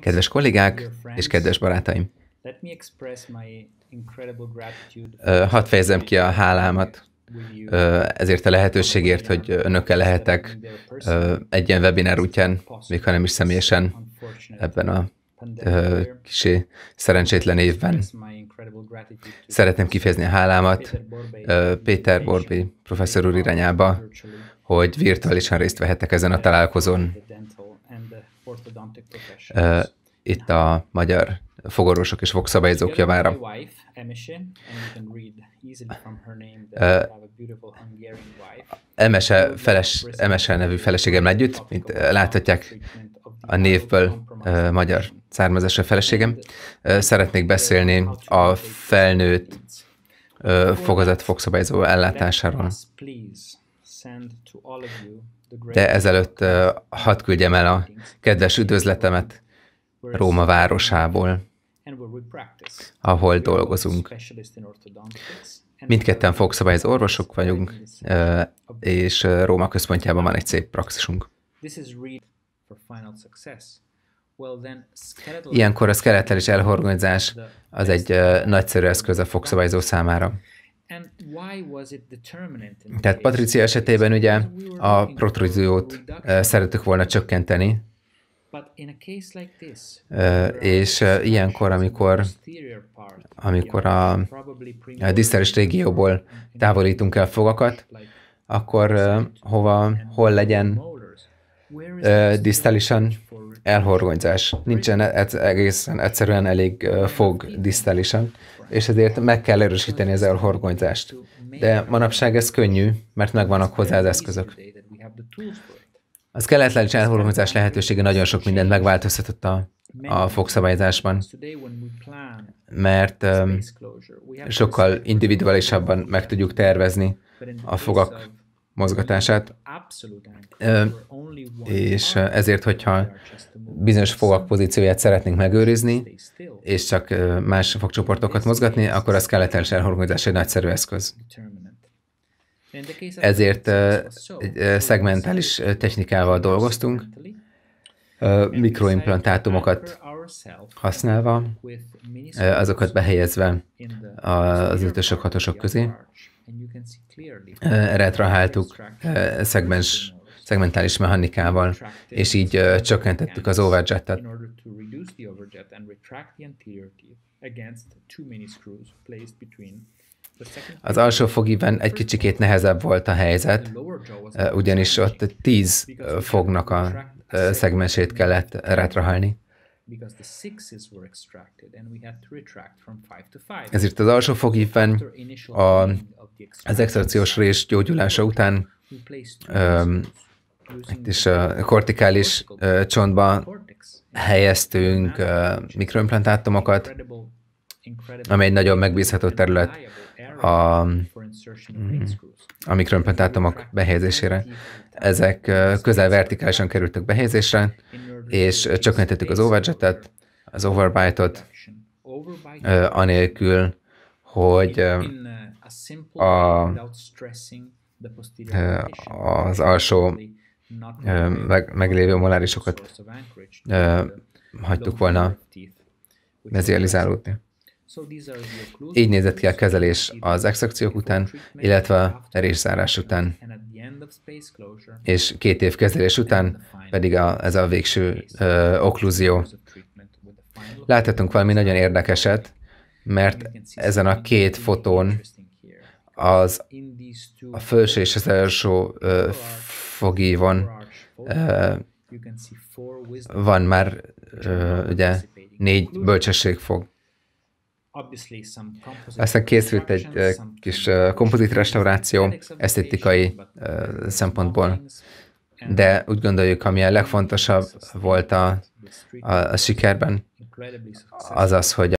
Kedves kollégák és kedves barátaim! Hadd fejezem ki a hálámat ezért a lehetőségért, hogy önökkel lehetek egy ilyen webinár útján, még ha nem is személyesen ebben a kisé szerencsétlen évben. Szeretném kifejezni a hálámat Péter Borbi professzor úr irányába, hogy virtuálisan részt vehettek ezen a találkozón. Itt a magyar fogorvosok és fogszabályzók javára. Emese, feles, Emese nevű feleségem együtt, mint láthatják a névből magyar származású feleségem. Szeretnék beszélni a felnőtt fogazat fogszabályzó ellátásáról. De ezelőtt uh, hadd küldjem el a kedves üdvözletemet Róma városából, ahol dolgozunk. Mindketten fogszabályozó orvosok vagyunk, és Róma központjában van egy szép praxisunk. Ilyenkor a és elhorgonyzás az egy nagyszerű eszköz a fogszabályzó számára. Tehát Patricia esetében ugye a protruziót eh, szerettük volna csökkenteni, eh, és eh, ilyenkor, amikor, amikor a, a diszteres régióból távolítunk el fogakat, akkor hova, hol legyen disztelisen elhorgonyzás. Nincsen e- egészen egyszerűen elég fog disztelisen, és ezért meg kell erősíteni az elhorgonyzást. De manapság ez könnyű, mert megvannak hozzá az eszközök. Az keletlenes elhorgonyzás lehetősége nagyon sok mindent megváltoztatott a, a fogszabályzásban, mert um, sokkal individuálisabban meg tudjuk tervezni a fogak mozgatását, és ezért, hogyha bizonyos fogak pozícióját szeretnénk megőrizni, és csak más fogcsoportokat mozgatni, akkor az skeletális elhorgonyzás egy nagyszerű eszköz. Ezért egy szegmentális technikával dolgoztunk, mikroimplantátumokat használva, eh, azokat behelyezve az ötösök hatosok közé. Erre eh, traháltuk eh, szegmens szegmentális mechanikával, és így csökkentettük az overjetet. Az alsó fogiben egy kicsikét nehezebb volt a helyzet, ugyanis ott 10 fognak a szegmensét kellett retrahálni. Ezért az alsó fogívben a, az extrakciós rés gyógyulása után um, itt is a kortikális uh, csontba helyeztünk uh, mikroimplantátumokat, amely egy nagyon megbízható terület a hmm. a mikroimplantátumok behelyezésére. Ezek közel vertikálisan kerültek behelyezésre, és csökkentettük az overjetet, az overbite-ot, anélkül, hogy a, az alsó meg, meglévő molárisokat hagytuk volna mezializálódni. Így nézett ki a kezelés az exakciók után, illetve a erészárás után. És két év kezelés után pedig a, ez a végső ö, oklúzió. Láthatunk valami nagyon érdekeset, mert ezen a két fotón az a felső és az első fogívon van már ö, ugye négy bölcsesség fog aztán készült egy eh, kis eh, kompozit restauráció esztétikai eh, szempontból, de úgy gondoljuk, ami a legfontosabb volt a, a, a sikerben, az az, hogy